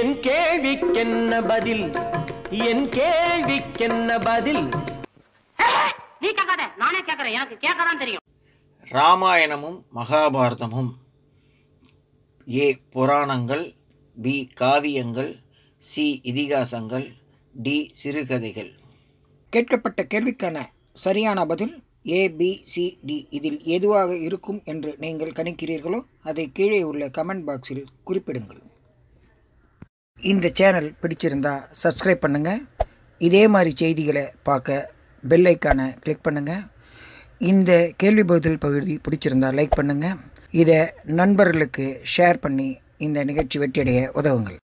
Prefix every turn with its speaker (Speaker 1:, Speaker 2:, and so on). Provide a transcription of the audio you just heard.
Speaker 1: என் கேள்விக்கென்ன பதில் என் கேள்விக்கென்ன
Speaker 2: பதில்
Speaker 3: நீ கேட்காத நானே கேட்கறேன் எனக்கு கேட்கதான் தெரியும்
Speaker 2: ராமாயணமும் மகாபாரதமும் ஏ புராணங்கள் பி காவியங்கள் சி இதிகாசங்கள் டி சிறுகதைகள்
Speaker 4: கேட்கப்பட்ட கேள்விக்கான சரியான பதில் ஏ பி சி டி இதில் எதுவாக இருக்கும் என்று நீங்கள் கணிக்கிறீர்களோ அதை கீழே உள்ள கமெண்ட் பாக்ஸில் குறிப்பிடுங்கள் இந்த சேனல் பிடிச்சிருந்தா சப்ஸ்கிரைப் பண்ணுங்கள் இதே மாதிரி செய்திகளை பார்க்க பெல் ஐக்கானை கிளிக் பண்ணுங்கள் இந்த கேள்வி பதில்
Speaker 5: பகுதி பிடிச்சிருந்தா லைக் பண்ணுங்கள் இதை நண்பர்களுக்கு ஷேர் பண்ணி இந்த நிகழ்ச்சி வெற்றியடைய உதவுங்கள்